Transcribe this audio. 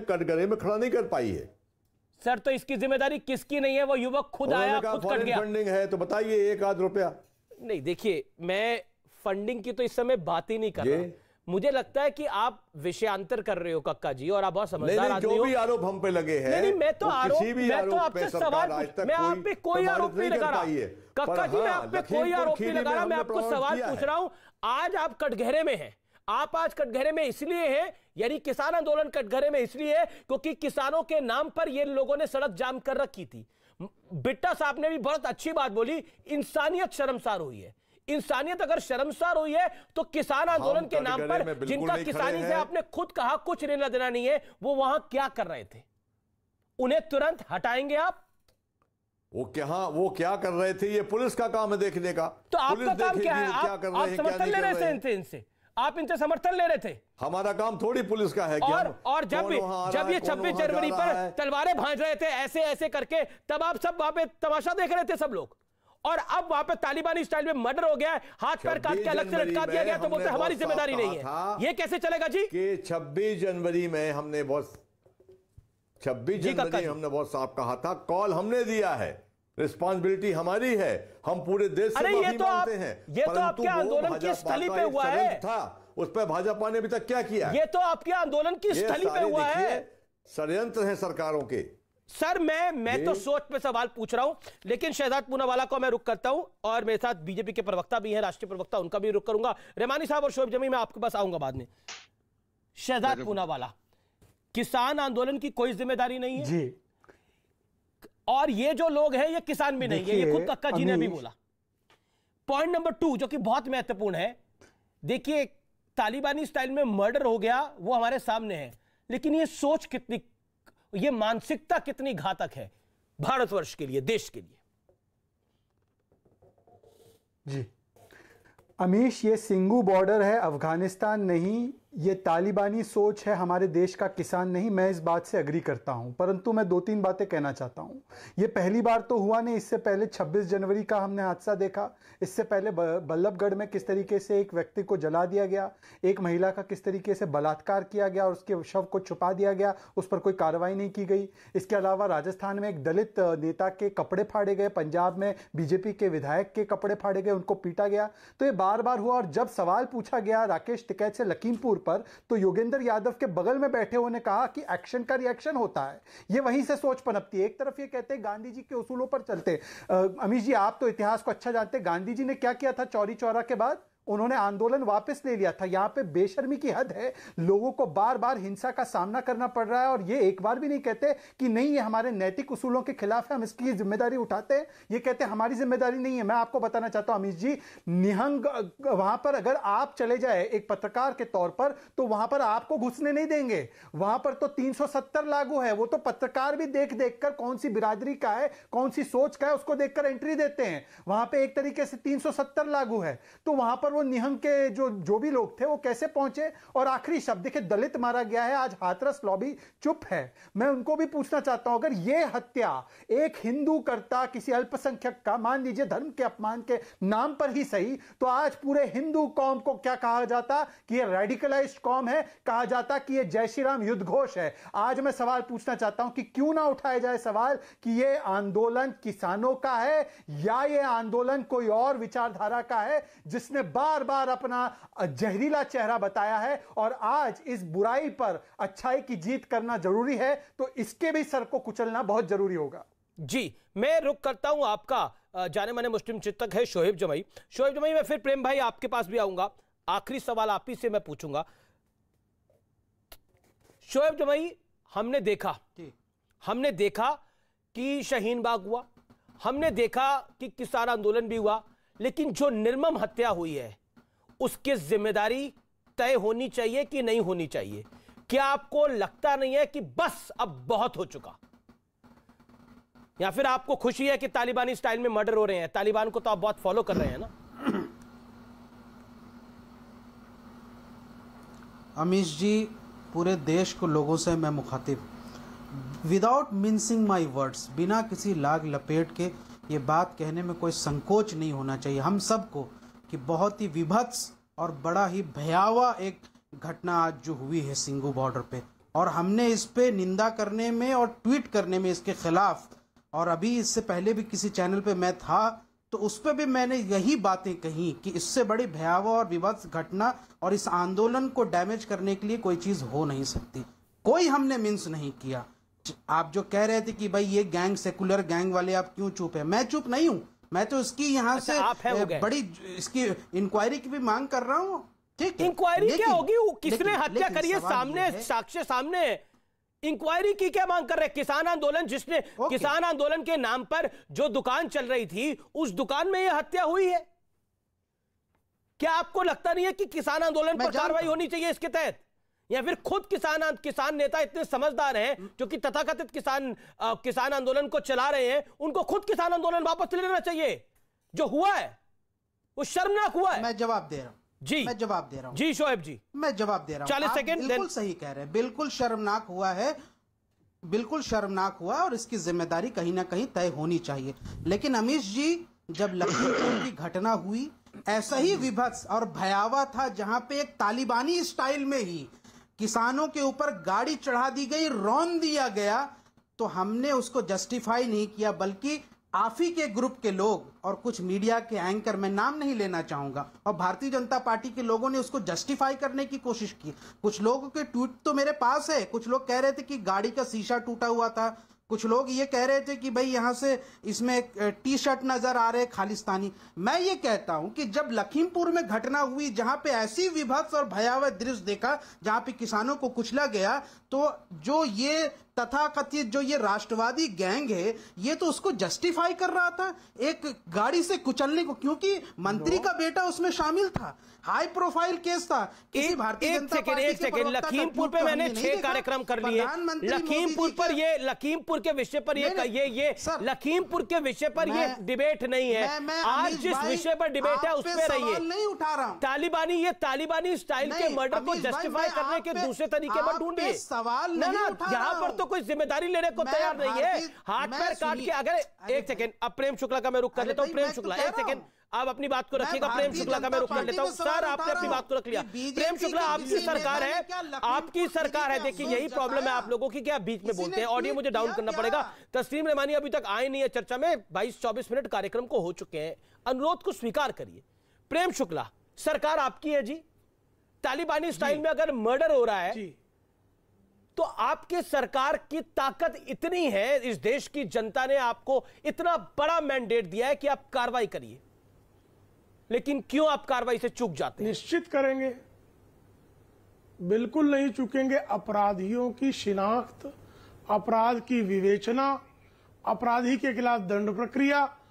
कटघरे में खड़ा नहीं कर पाई है सर तो इसकी जिम्मेदारी किसकी नहीं है वो युवक खुद आया खुद कट गया फंडिंग है तो बताइए एक आध रुपया नहीं देखिए मैं फंडिंग की तो इस समय बात ही नहीं कर रहा मुझे लगता है कि आप विषयांतर कर रहे हो कक्का जी और आप बहुत समझदार आदमी हो। जो भी आरोप हम पे लगे हैं नहीं, तो मैं तो आरोप मैं तो आपसे सवाल मैं आप पे कोई आरोप नहीं लगा रहा कक्का जी मैं हाँ, आप पे कोई आरोप नहीं लगा रहा मैं आपको सवाल पूछ रहा हूं आज आप कटघरे में हैं आप आज कटघरे में इसलिए हैं यानी किसान आंदोलन कटघरे में इसलिए है क्योंकि किसानों के नाम पर ये लोगों ने सड़क जाम कर रखी थी बिट्टा साहब ने भी बहुत अच्छी बात बोली इंसानियत शर्मसार हुई है इंसानियत अगर शर्मसार हुई है तो किसान आंदोलन के नाम पर जिनका किसानी से आपने खुद कहा कुछ लेना देना नहीं है वो वहां क्या कर रहे थे उन्हें तुरंत हटाएंगे आप वो क्या वो क्या कर रहे थे ये पुलिस का काम है देखने का तो आपका काम क्या है आप, क्या कर रहे समर्थन ले रहे थे इनसे आप इनसे समर्थन ले रहे थे हमारा काम थोड़ी पुलिस का है और और जब भी जब ये छब्बीस जनवरी पर तलवारें भाज रहे थे ऐसे ऐसे करके तब आप सब वहां पे तमाशा देख रहे थे सब लोग और अब वहां पे तालिबानी स्टाइल में मर्डर हो गया है हाथ पैर काट के अलग से लटका दिया गया तो बोलते हमारी जिम्मेदारी नहीं है ये कैसे चलेगा जी छब्बीस जनवरी में हमने बहुत छब्बीस जनवरी हमने बहुत साफ कहा था कॉल हमने दिया है रिस्पॉन्सिबिलिटी हमारी है हम पूरे देश से ये तो मांगते आप, हैं ये तो आपके आंदोलन की स्थली पे हुआ है था उस पर भाजपा ने अभी तक तो क्या किया ये तो आपके आंदोलन की स्थली पे हुआ है षडयंत्र है सरकारों के सर मैं मैं तो सोच पे सवाल पूछ रहा हूं लेकिन शहजाद पूनावाला को मैं रुक करता हूं और मेरे साथ बीजेपी के प्रवक्ता भी हैं राष्ट्रीय प्रवक्ता उनका भी रुक करूंगा रेमानी साहब और शोभ जमी मैं आपके पास आऊंगा बाद में शहजाद पूनावाला किसान आंदोलन की कोई जिम्मेदारी नहीं है जी और ये जो लोग हैं ये किसान भी नहीं है ये खुद कक्का जी ने भी बोला पॉइंट नंबर टू जो कि बहुत महत्वपूर्ण है देखिए तालिबानी स्टाइल में मर्डर हो गया वो हमारे सामने है लेकिन ये सोच कितनी ये मानसिकता कितनी घातक है भारतवर्ष के लिए देश के लिए जी अमीश ये सिंगू बॉर्डर है अफगानिस्तान नहीं ये तालिबानी सोच है हमारे देश का किसान नहीं मैं इस बात से अग्री करता हूं परंतु मैं दो तीन बातें कहना चाहता हूं ये पहली बार तो हुआ नहीं इससे पहले 26 जनवरी का हमने हादसा देखा इससे पहले बल्लभगढ़ में किस तरीके से एक व्यक्ति को जला दिया गया एक महिला का किस तरीके से बलात्कार किया गया और उसके शव को छुपा दिया गया उस पर कोई कार्रवाई नहीं की गई इसके अलावा राजस्थान में एक दलित नेता के कपड़े फाड़े गए पंजाब में बीजेपी के विधायक के कपड़े फाड़े गए उनको पीटा गया तो ये बार बार हुआ और जब सवाल पूछा गया राकेश टिकैत से लखीमपुर पर तो योगेंद्र यादव के बगल में बैठे हुए ने कहा कि एक्शन का रिएक्शन होता है ये वहीं से सोच पनपती है एक तरफ ये कहते हैं गांधी जी के उसूलों पर चलते अमीश जी आप तो इतिहास को अच्छा जानते गांधी जी ने क्या किया था चौरी चौरा के बाद उन्होंने आंदोलन वापस ले लिया था यहाँ पे बेशर्मी की हद है लोगों को बार बार हिंसा का सामना करना पड़ रहा है और ये एक बार भी नहीं कहते कि नहीं ये हमारे नैतिक उसूलों के खिलाफ है हम इसकी जिम्मेदारी उठाते हैं ये कहते हैं हमारी जिम्मेदारी नहीं है मैं आपको बताना चाहता हूं अमित जी निहंग वहां पर अगर आप चले जाए एक पत्रकार के तौर पर तो वहां पर आपको घुसने नहीं देंगे वहां पर तो तीन लागू है वो तो पत्रकार भी देख देख कर कौन सी बिरादरी का है कौन सी सोच का है उसको देखकर एंट्री देते हैं वहां पर एक तरीके से तीन लागू है तो वहां पर वो निहंग के जो जो भी लोग थे वो कैसे पहुंचे और आखिरी शब्द देखिए दलित मारा गया है आज हाथरस लॉबी चुप है मैं उनको भी पूछना चाहता हूं अगर ये हत्या एक हिंदू करता किसी अल्पसंख्यक का मान लीजिए धर्म के अपमान के नाम पर ही सही तो आज पूरे हिंदू कौम को क्या कहा जाता कि ये रेडिकलाइज कौम है कहा जाता कि ये जय श्री राम युद्ध घोष है आज मैं सवाल पूछना चाहता हूं कि क्यों ना उठाया जाए सवाल कि ये आंदोलन किसानों का है या ये आंदोलन कोई और विचारधारा का है जिसने बार बार अपना जहरीला चेहरा बताया है और आज इस बुराई पर अच्छाई की जीत करना जरूरी है तो इसके भी सर को कुचलना बहुत जरूरी होगा जी मैं रुक करता हूं आपका जाने माने मुस्लिम चिंतक है शोहेब जमाई शोहेब जमाई मैं फिर प्रेम भाई आपके पास भी आऊंगा आखिरी सवाल आप ही से मैं पूछूंगा शोएब जमाई हमने देखा हमने देखा कि शहीन बाग हुआ हमने देखा कि किसान आंदोलन भी हुआ लेकिन जो निर्मम हत्या हुई है उसकी जिम्मेदारी तय होनी चाहिए कि नहीं होनी चाहिए क्या आपको लगता नहीं है कि बस अब बहुत हो चुका या फिर आपको खुशी है कि तालिबानी स्टाइल में मर्डर हो रहे हैं तालिबान को तो आप बहुत फॉलो कर रहे हैं ना अमीश जी पूरे देश को लोगों से मैं मुखातिब विदाउट मिनसिंग माई वर्ड्स बिना किसी लाग लपेट के ये बात कहने में कोई संकोच नहीं होना चाहिए हम सबको कि बहुत ही विभत्स और बड़ा ही भयावह एक घटना आज जो हुई है सिंगू बॉर्डर पे और हमने इस पे निंदा करने में और ट्वीट करने में इसके खिलाफ और अभी इससे पहले भी किसी चैनल पे मैं था तो उस पर भी मैंने यही बातें कही कि इससे बड़ी भयावह और विभत्स घटना और इस आंदोलन को डैमेज करने के लिए कोई चीज़ हो नहीं सकती कोई हमने मिन्स नहीं किया आप जो कह रहे थे कि भाई ये गैंग सेकुलर गैंग वाले आप क्यों चुप है मैं चुप नहीं हूं मैं तो इसकी यहाँ अच्छा, से आप है बड़ी इसकी इंक्वायरी की भी मांग कर रहा हूँ ठीक इंक्वायरी क्या होगी किसने हत्या करी है सामने साक्ष्य सामने इंक्वायरी की क्या मांग कर रहे किसान आंदोलन जिसने किसान आंदोलन के नाम पर जो दुकान चल रही थी उस दुकान में यह हत्या हुई है क्या आपको लगता नहीं है कि किसान आंदोलन पर कार्रवाई होनी चाहिए इसके तहत या फिर खुद किसान किसान नेता इतने समझदार हैं जो कि तथाकथित किसान आ, किसान आंदोलन को चला रहे हैं उनको खुद किसान आंदोलन वापस ले लेना चाहिए जो हुआ है वो शर्मनाक हुआ है मैं जवाब दे रहा हूँ जी मैं जवाब दे रहा हूँ जी शोएब जी मैं जवाब दे रहा हूँ चालीस सेकेंड बिल्कुल सही कह रहे हैं बिल्कुल शर्मनाक हुआ है बिल्कुल शर्मनाक हुआ और इसकी जिम्मेदारी कहीं ना कहीं तय होनी चाहिए लेकिन अमीश जी जब लखीमपुर की घटना हुई ऐसा ही विभत्स और भयावह था जहां पे एक तालिबानी स्टाइल में ही किसानों के ऊपर गाड़ी चढ़ा दी गई रौन दिया गया तो हमने उसको जस्टिफाई नहीं किया बल्कि आफी के ग्रुप के लोग और कुछ मीडिया के एंकर मैं नाम नहीं लेना चाहूंगा और भारतीय जनता पार्टी के लोगों ने उसको जस्टिफाई करने की कोशिश की कुछ लोगों के ट्वीट तो मेरे पास है कुछ लोग कह रहे थे कि गाड़ी का शीशा टूटा हुआ था कुछ लोग ये कह रहे थे कि भाई यहाँ से इसमें टी शर्ट नजर आ रहे खालिस्तानी मैं ये कहता हूं कि जब लखीमपुर में घटना हुई जहां पे ऐसी विभत्स और भयावह दृश्य देखा जहां पे किसानों को कुचला गया तो जो ये तथा कथित जो ये राष्ट्रवादी गैंग है ये तो उसको जस्टिफाई कर रहा था एक गाड़ी से कुचलने को क्योंकि मंत्री का बेटा उसमें शामिल था हाई प्रोफाइल केस था किसी भारतीय तो लखीमपुर पे तो मैंने छह कार्यक्रम कर लिए लखीमपुर पर ये लखीमपुर के विषय पर ये ये ये लखीमपुर के विषय पर ये डिबेट नहीं है आज जिस विषय पर डिबेट है उस पर रहिए नहीं उठा रहा तालिबानी ये तालिबानी स्टाइल के मर्डर को जस्टिफाई करने के दूसरे तरीके पर ढूंढिए सवाल यहाँ पर तो तो कोई जिम्मेदारी लेने को तैयार नहीं है हाथ पैर काट के अगर एक सेकेंड अब प्रेम शुक्ला का मैं रुक कर लेता हूँ प्रेम शुक्ला तो एक सेकेंड आप अपनी बात को रखिएगा प्रेम शुक्ला का मैं रुक कर लेता हूँ सर आपने अपनी बात को रख लिया प्रेम शुक्ला आपकी सरकार है आपकी सरकार है देखिए यही प्रॉब्लम है आप लोगों की क्या बीच में बोलते हैं ऑडियो मुझे डाउन करना पड़ेगा तस्लीम रहमानी अभी तक आए नहीं है चर्चा में बाईस चौबीस मिनट कार्यक्रम को हो चुके हैं अनुरोध को स्वीकार करिए प्रेम शुक्ला सरकार आपकी है जी तालिबानी स्टाइल में अगर मर्डर हो रहा है तो आपके सरकार की ताकत इतनी है इस देश की जनता ने आपको इतना बड़ा मैंडेट दिया है कि आप कार्रवाई करिए लेकिन क्यों आप कार्रवाई से चूक जाते हैं निश्चित करेंगे बिल्कुल नहीं चुकेंगे अपराधियों की शिनाख्त अपराध की विवेचना अपराधी के खिलाफ दंड प्रक्रिया